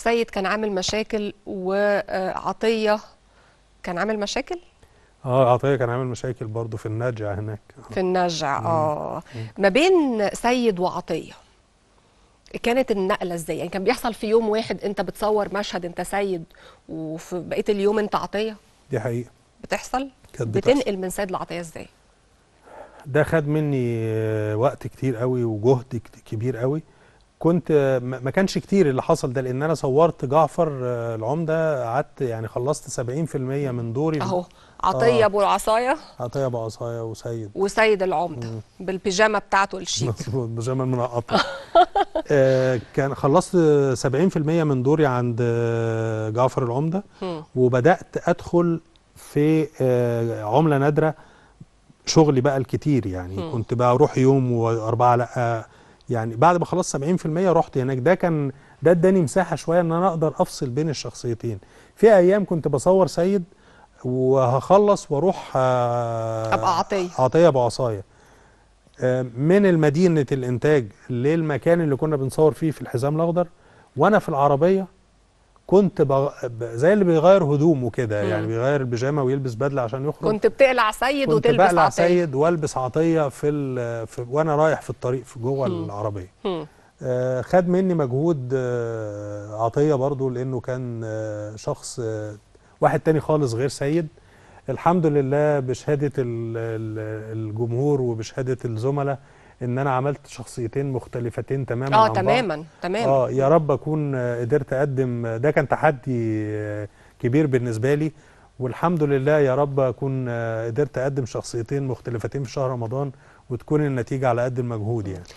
سيد كان عامل مشاكل وعطيه كان عامل مشاكل اه عطيه كان عامل مشاكل برضه في النجع هناك في النجع اه ما بين سيد وعطيه كانت النقله ازاي يعني كان بيحصل في يوم واحد انت بتصور مشهد انت سيد وفي بقيه اليوم انت عطيه دي حقيقه بتحصل كانت بتنقل من سيد لعطيه ازاي ده خد مني وقت كتير قوي وجهد كبير قوي كنت ما كانش كتير اللي حصل ده لان انا صورت جعفر آه، العمده قعدت يعني خلصت 70% من دوري اهو آه. عطيه ابو آه العصايه عطيه ابو العصايه وسيد وسيد العمده بالبيجامه بتاعته الشيك مظبوط بيجامه المنقطه آه كان خلصت 70% من دوري عند آه، جعفر العمده وبدات ادخل في آه عمله نادره شغلي بقى الكتير يعني كنت بقى اروح يوم واربعه لا يعني بعد ما خلصت 70% رحت هناك ده كان ده اداني مساحه شويه ان انا اقدر افصل بين الشخصيتين في ايام كنت بصور سيد وهخلص واروح آه، ابقى عطيه عطيه بعصايه آه، من المدينه الانتاج للمكان اللي كنا بنصور فيه في الحزام الاخضر وانا في العربيه كنت بغ... زي اللي بيغير هدومه كده يعني بيغير البيجامه ويلبس بدله عشان يخرج كنت بتقلع سيد كنت وتلبس بقلع عطيه سيد والبس عطيه في, ال... في وانا رايح في الطريق في جوه مم. العربيه مم. آه خد مني مجهود آه عطيه برضو لانه كان آه شخص آه واحد تاني خالص غير سيد الحمد لله بشهاده الجمهور وبشهاده الزملاء ان انا عملت شخصيتين مختلفتين تماما اه تماما تماما اه يا رب اكون قدرت اقدم ده كان تحدي آه، كبير بالنسبه لي والحمد لله يا رب اكون آه، قدرت اقدم شخصيتين مختلفتين في شهر رمضان وتكون النتيجه على قد المجهود يعني